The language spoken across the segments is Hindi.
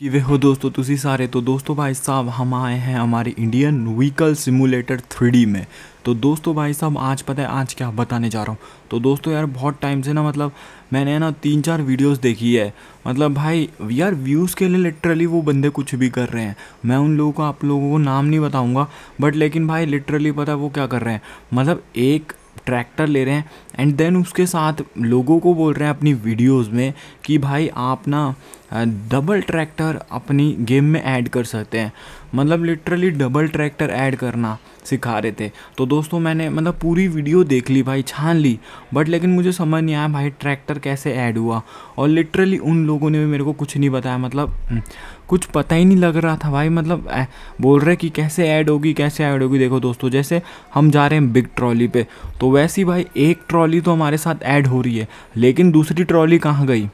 कि वे हो दोस्तों तुसी सारे तो दोस्तों भाई साहब हम आए हैं हमारे इंडियन व्हीकल सिमुलेटर थ्री में तो दोस्तों भाई साहब आज पता है आज क्या बताने जा रहा हूँ तो दोस्तों यार बहुत टाइम से ना मतलब मैंने ना तीन चार वीडियोस देखी है मतलब भाई यार व्यूज़ के लिए लिटरली वो बंदे कुछ भी कर रहे हैं मैं उन लोगों को आप लोगों को नाम नहीं बताऊँगा बट लेकिन भाई लिटरली पता है वो क्या कर रहे हैं मतलब एक ट्रैक्टर ले रहे हैं एंड देन उसके साथ लोगों को बोल रहे हैं अपनी वीडियोस में कि भाई आप ना डबल ट्रैक्टर अपनी गेम में ऐड कर सकते हैं मतलब लिटरली डबल ट्रैक्टर ऐड करना सिखा रहे थे तो दोस्तों मैंने मतलब पूरी वीडियो देख ली भाई छान ली बट लेकिन मुझे समझ नहीं आया भाई ट्रैक्टर कैसे ऐड हुआ और लिटरली उन लोगों ने भी मेरे को कुछ नहीं बताया मतलब हम्म, कुछ पता ही नहीं लग रहा था भाई मतलब बोल रहे कि कैसे ऐड होगी कैसे ऐड होगी देखो दोस्तों जैसे हम जा रहे हैं बिग ट्रॉली पे तो वैसी भाई एक ट्रॉली तो हमारे साथ ऐड हो रही है लेकिन दूसरी ट्रॉली कहाँ गई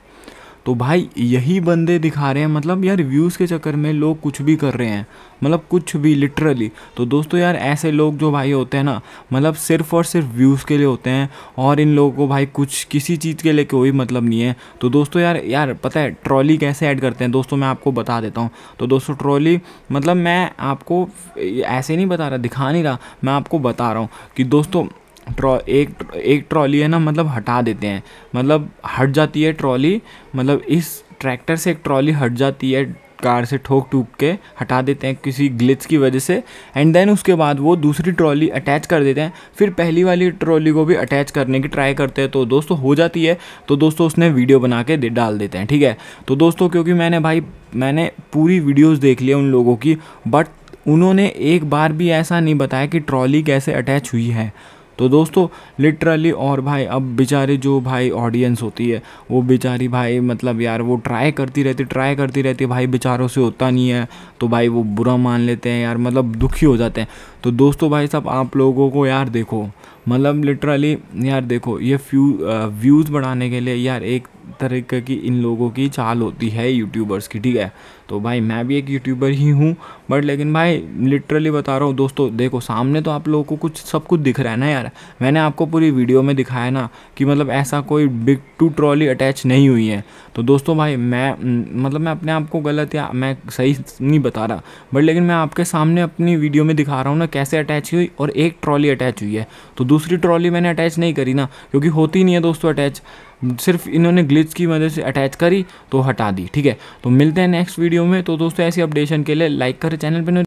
तो भाई यही बंदे दिखा रहे हैं मतलब यार व्यूज़ के चक्कर में लोग कुछ भी कर रहे हैं मतलब कुछ भी लिटरली तो दोस्तों यार ऐसे लोग जो भाई होते हैं ना मतलब सिर्फ और सिर्फ व्यूज़ के लिए होते हैं और इन लोगों को भाई कुछ किसी चीज़ के लिए कोई मतलब नहीं है तो दोस्तों यार यार पता है ट्रॉली कैसे ऐड करते हैं दोस्तों मैं आपको बता देता हूँ तो दोस्तों ट्रॉली मतलब मैं आपको ऐसे नहीं बता रहा दिखा नहीं रहा मैं आपको बता रहा हूँ कि दोस्तों ट्रॉ एक एक ट्रॉली है ना मतलब हटा देते हैं मतलब हट जाती है ट्रॉली मतलब इस ट्रैक्टर से एक ट्रॉली हट जाती है कार से ठोक टूक के हटा देते हैं किसी ग्लिच की वजह से एंड देन उसके बाद वो दूसरी ट्रॉली अटैच कर देते हैं फिर पहली वाली ट्रॉली को भी अटैच करने की ट्राई करते हैं तो दोस्तों हो जाती है तो दोस्तों उसने वीडियो बना के दे डाल देते हैं ठीक है तो दोस्तों क्योंकि मैंने भाई मैंने पूरी वीडियोज़ देख लिया उन लोगों की बट उन्होंने एक बार भी ऐसा नहीं बताया कि ट्रॉली कैसे अटैच हुई है तो दोस्तों लिटरली और भाई अब बेचारे जो भाई ऑडियंस होती है वो बेचारी भाई मतलब यार वो ट्राई करती रहती ट्राई करती रहती भाई बेचारों से होता नहीं है तो भाई वो बुरा मान लेते हैं यार मतलब दुखी हो जाते हैं तो दोस्तों भाई साहब आप लोगों को यार देखो मतलब लिटरली यार देखो ये फ्यू व्यूज़ बढ़ाने के लिए यार एक तरीके की इन लोगों की चाल होती है यूट्यूबर्स की ठीक है तो भाई मैं भी एक यूट्यूबर ही हूँ बट लेकिन भाई लिटरली बता रहा हूँ दोस्तों देखो सामने तो आप लोगों को कुछ सब कुछ दिख रहा है ना यार मैंने आपको पूरी वीडियो में दिखाया ना कि मतलब ऐसा कोई बिग टू ट्रॉली अटैच नहीं हुई है तो दोस्तों भाई मैं मतलब मैं अपने आप को गलत या मैं सही नहीं बता रहा बट लेकिन मैं आपके सामने अपनी वीडियो में दिखा रहा हूँ ना कैसे अटैच हुई और एक ट्रॉली अटैच हुई है तो दूसरी ट्रॉली मैंने अटैच नहीं करी ना क्योंकि होती नहीं है दोस्तों अटैच सिर्फ इन्होंने ग्लिच की वजह से अटैच करी तो हटा दी ठीक है तो मिलते हैं नेक्स्ट वीडियो वीडियो में तो दोस्तों ऐसी अपडेशन के लिए लाइक करें चैनल पर